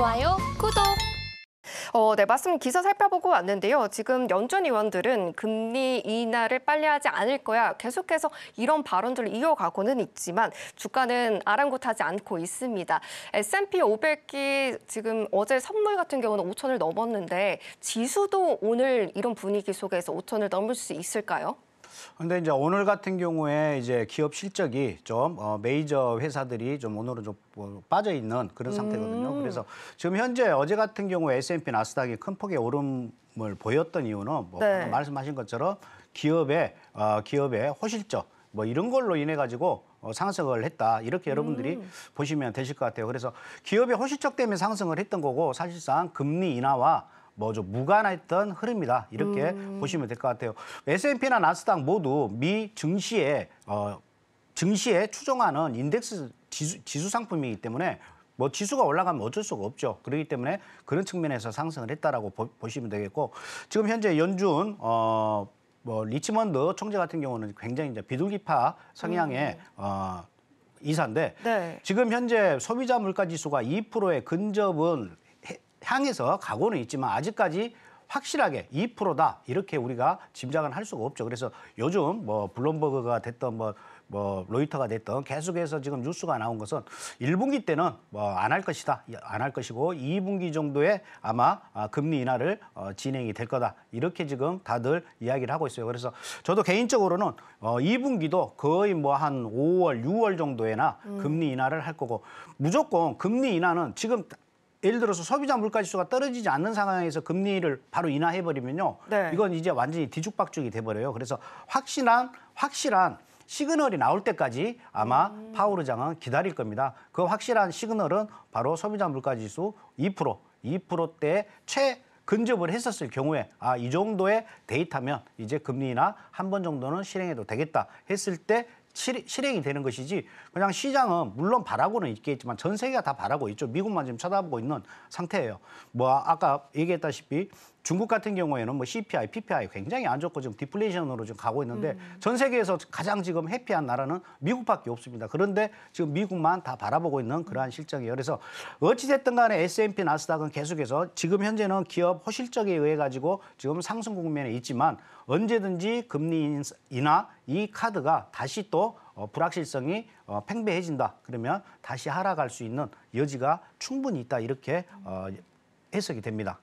좋아요, 구독! 어, 네, 말씀 기사 살펴보고 왔는데요. 지금 연준 의원들은 금리 인하를 빨리 하지 않을 거야. 계속해서 이런 발언들을 이어가고는 있지만 주가는 아랑곳하지 않고 있습니다. S&P 500이 지금 어제 선물 같은 경우는 5천을 넘었는데 지수도 오늘 이런 분위기 속에서 5천을 넘을 수 있을까요? 근데 이제 오늘 같은 경우에 이제 기업 실적이 좀 어, 메이저 회사들이 좀 오늘은 좀 뭐 빠져 있는 그런 상태거든요. 음. 그래서 지금 현재 어제 같은 경우 에 S&P 나스닥이 큰 폭의 오름을 보였던 이유는 뭐 네. 말씀하신 것처럼 기업의 어, 기업의 호실적 뭐 이런 걸로 인해 가지고 어, 상승을 했다 이렇게 여러분들이 음. 보시면 되실 것 같아요. 그래서 기업의 호실적 때문에 상승을 했던 거고 사실상 금리 인하와 뭐죠 무관했던 흐름이다 이렇게 음. 보시면 될 것 같아요. S&P나 나스닥 모두 미 증시에 어, 증시에 추종하는 인덱스 지수, 지수 상품이기 때문에 뭐 지수가 올라가면 어쩔 수가 없죠. 그렇기 때문에 그런 측면에서 상승을 했다라고 보, 시면 되겠고 지금 현재 연준 어. 뭐 리치먼드 총재 같은 경우는 굉장히 이제 비둘기파 성향의 음. 어, 이사인데 네. 지금 현재 소비자 물가 지수가 2의 근접은 향해서 가고는 있지만 아직까지 확실하게 2%다 이렇게 우리가 짐작은 할 수가 없죠. 그래서 요즘 뭐 블룸버그가 됐던 뭐, 뭐 로이터가 됐던 계속해서 지금 뉴스가 나온 것은 1분기 때는 뭐 안 할 것이다 안 할 것이고 2분기 정도에 아마 아, 금리 인하를 어, 진행이 될 거다 이렇게 지금 다들 이야기를 하고 있어요. 그래서 저도 개인적으로는 어, 2분기도 거의 뭐 한 5월 6월 정도에나 음. 금리 인하를 할 거고 무조건 금리 인하는 지금 예를 들어서 소비자 물가지수가 떨어지지 않는 상황에서 금리를 바로 인하해버리면요. 네. 이건 이제 완전히 뒤죽박죽이 돼버려요. 그래서 확실한 확실한 시그널이 나올 때까지 아마 음. 파우르장은 기다릴 겁니다. 그 확실한 시그널은 바로 소비자 물가지수 2% 2%대 최 근접을 했었을 경우에 아 이 정도의 데이터면 이제 금리나 한 번 정도는 실행해도 되겠다 했을 때 실행, 이 되는 것이지 그냥 시장은 물론 바라고는 있겠지만 전 세계가 다 바라고 있죠. 미국만 지금 쳐다보고 있는 상태예요. 뭐 아까 얘기했다시피 중국 같은 경우에는 뭐 CPI, PPI 굉장히 안 좋고 지금 디플레이션으로 지금 가고 있는데 음. 전 세계에서 가장 지금 해피한 나라는 미국밖에 없습니다. 그런데 지금 미국만 다 바라보고 있는 그러한 음. 실정이에요. 그래서 어찌됐든 간에 S&P 나스닥은 계속해서 지금 현재는 기업 호실적에 의해 가지고 지금 상승 국면에 있지만 언제든지 금리 인하 이 카드가 다시 또 어, 불확실성이 어, 팽배해진다. 그러면 다시 하락할 수 있는 여지가 충분히 있다. 이렇게 어, 해석이 됩니다.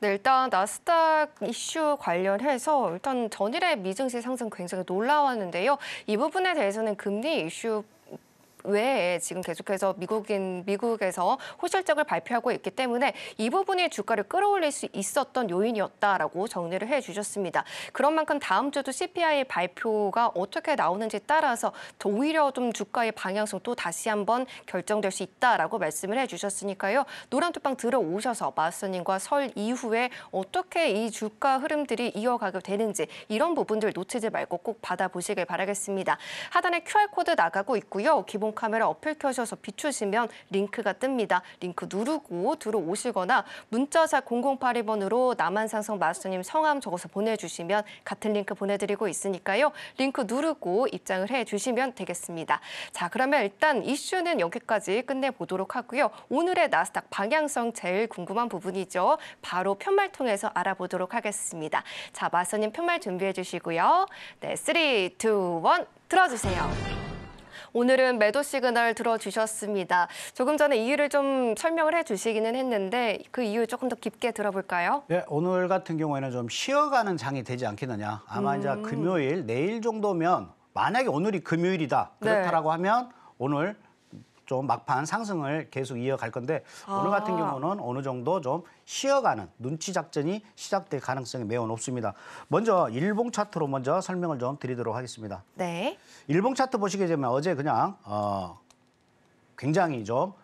네, 일단 나스닥 이슈 관련해서 일단 전일에 미증시 상승 굉장히 놀라웠는데요. 이 부분에 대해서는 금리 이슈 외에 지금 계속해서 미국인 미국에서 호실적을 발표하고 있기 때문에 이 부분이 주가를 끌어올릴 수 있었던 요인이었다라고 정리를 해주셨습니다. 그런 만큼 다음 주도 CPI 발표가 어떻게 나오는지 따라서 오히려 좀 주가의 방향성 또 다시 한번 결정될 수 있다라고 말씀을 해주셨으니까요. 노란투방 들어오셔서 마스터님과 설 이후에 어떻게 이 주가 흐름들이 이어가게 되는지 이런 부분들 놓치지 말고 꼭 받아보시길 바라겠습니다. 하단에 QR코드 나가고 있고요. 기본 전용 카메라 어플 켜셔서 비추시면 링크가 뜹니다. 링크 누르고 들어오시거나 문자사 0082번으로 남한상성 마스터님 성함 적어서 보내주시면 같은 링크 보내드리고 있으니까요. 링크 누르고 입장을 해주시면 되겠습니다. 자 그러면 일단 이슈는 여기까지 끝내보도록 하고요. 오늘의 나스닥 방향성 제일 궁금한 부분이죠. 바로 편말 통해서 알아보도록 하겠습니다. 자 마스터님 편말 준비해 주시고요. 네, 3, 2, 1 들어주세요. 오늘은 매도 시그널 들어주셨습니다. 조금 전에 이유를 좀 설명을 해주시기는 했는데 그 이유 조금 더 깊게 들어볼까요? 예, 오늘 같은 경우에는 좀 쉬어가는 장이 되지 않겠느냐. 아마 음. 이제 금요일, 내일 정도면 만약에 오늘이 금요일이다 네. 그렇다라고 네. 하면 오늘 좀 막판 상승을 계속 이어갈 건데 아. 오늘 같은 경우는 어느 정도 좀 쉬어가는 눈치 작전이 시작될 가능성이 매우 높습니다. 먼저 일봉 차트로 먼저 설명을 좀 드리도록 하겠습니다. 네. 일봉 차트 보시게 되면 어제 그냥 어 굉장히 좀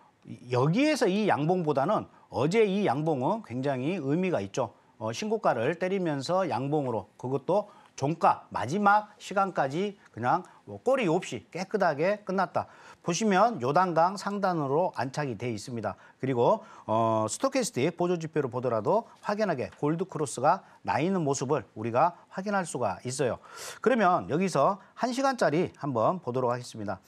여기에서 이 양봉보다는 어제 이 양봉은 굉장히 의미가 있죠. 어, 신고가를 때리면서 양봉으로 그것도 종가 마지막 시간까지 그냥 뭐 꼬리 없이 깨끗하게 끝났다. 보시면 요단강 상단으로 안착이 돼 있습니다. 그리고 어, 스토캐스틱 보조지표를 보더라도 확연하게 골드크로스가 나 있는 모습을 우리가 확인할 수가 있어요. 그러면 여기서 한시간짜리 한번 보도록 하겠습니다.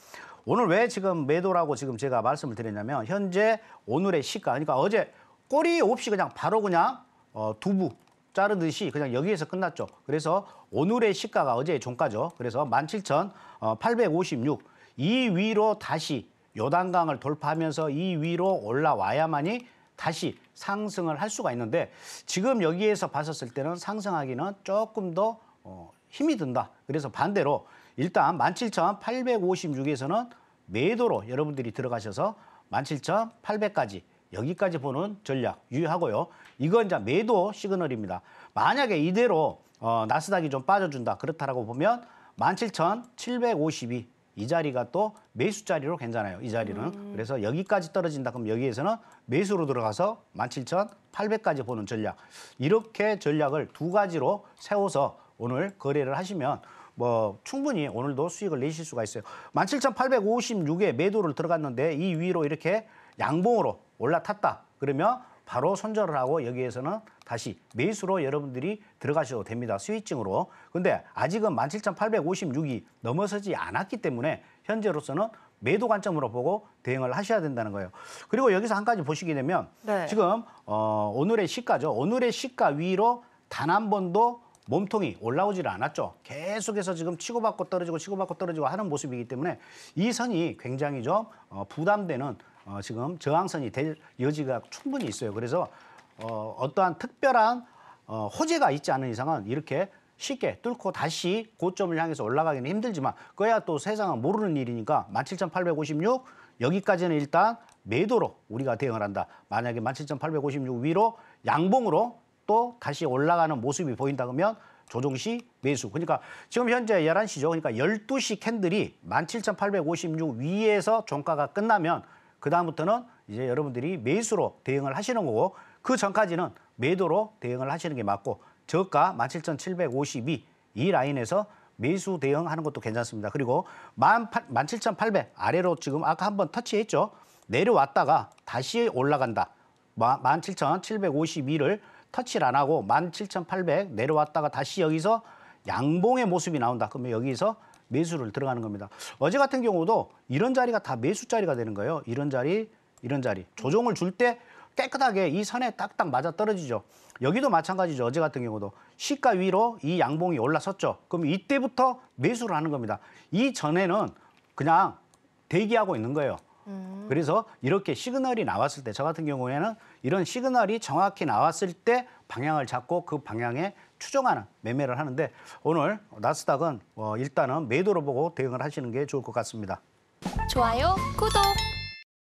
오늘 왜 지금 매도라고 지금 제가 말씀을 드렸냐면 현재 오늘의 시가 그러니까 어제 꼬리 없이 그냥 바로 그냥 어, 두부 자르듯이 그냥 여기에서 끝났죠. 그래서 오늘의 시가가 어제의 종가죠. 그래서 17,856 이 위로 다시 요단강을 돌파하면서 이 위로 올라와야만이 다시 상승을 할 수가 있는데 지금 여기에서 봤었을 때는 상승하기는 조금 더 어, 힘이 든다. 그래서 반대로 일단 17,856에서는 매도로 여러분들이 들어가셔서 17,800까지 여기까지 보는 전략 유의하고요 이건 이제 매도 시그널입니다. 만약에 이대로 어, 나스닥이 좀 빠져준다 그렇다라고 보면 17,752 이 자리가 또 매수 자리로 괜찮아요. 이 자리는. 음. 그래서 여기까지 떨어진다. 그럼 여기에서는 매수로 들어가서 17,800까지 보는 전략. 이렇게 전략을 두 가지로 세워서 오늘 거래를 하시면 뭐 충분히 오늘도 수익을 내실 수가 있어요. 17,856에 매도를 들어갔는데 이 위로 이렇게 양봉으로 올라탔다. 그러면 바로 손절을 하고 여기에서는 다시 매수로 여러분들이 들어가셔도 됩니다. 스위칭으로. 근데 아직은 17,856이 넘어서지 않았기 때문에 현재로서는 매도 관점으로 보고 대응을 하셔야 된다는 거예요. 그리고 여기서 한 가지 보시게 되면 네. 지금 어, 오늘의 시가죠. 오늘의 시가 위로 단 한 번도 몸통이 올라오질 않았죠. 계속해서 지금 치고받고 떨어지고 치고받고 떨어지고 하는 모습이기 때문에 이 선이 굉장히 좀 어, 부담되는 어, 지금 저항선이 될 여지가 충분히 있어요. 그래서 어, 어떠한 특별한 어, 호재가 있지 않은 이상은 이렇게 쉽게 뚫고 다시 고점을 향해서 올라가기는 힘들지만 그야 또 세상은 모르는 일이니까 17,856 여기까지는 일단 매도로 우리가 대응을 한다. 만약에 17,856 위로 양봉으로 또 다시 올라가는 모습이 보인다 그러면 조종시 매수. 그러니까 지금 현재 11시죠. 그러니까 12시 캔들이 17,856 위에서 종가가 끝나면 그다음부터는 이제 여러분들이 매수로 대응을 하시는 거고 그 전까지는 매도로 대응을 하시는 게 맞고 저가 17,752 이 라인에서 매수 대응하는 것도 괜찮습니다. 그리고 17,800 아래로 지금 아까 한번 터치했죠. 내려왔다가 다시 올라간다. 17,752를 터치를 안 하고 17,800 내려왔다가 다시 여기서 양봉의 모습이 나온다. 그러면 여기서 매수를 들어가는 겁니다. 어제 같은 경우도 이런 자리가 다 매수 자리가 되는 거예요. 이런 자리, 이런 자리. 조정을 줄 때 깨끗하게 이 선에 딱딱 맞아 떨어지죠. 여기도 마찬가지죠. 어제 같은 경우도 시가 위로 이 양봉이 올라섰죠. 그럼 이때부터 매수를 하는 겁니다. 이 전에는 그냥 대기하고 있는 거예요. 음. 그래서 이렇게 시그널이 나왔을 때 저 같은 경우에는 이런 시그널이 정확히 나왔을 때 방향을 잡고 그 방향에 추정하는 매매를 하는데 오늘 나스닥은 어, 일단은 매도로 보고 대응을 하시는 게 좋을 것 같습니다. 좋아요, 구독!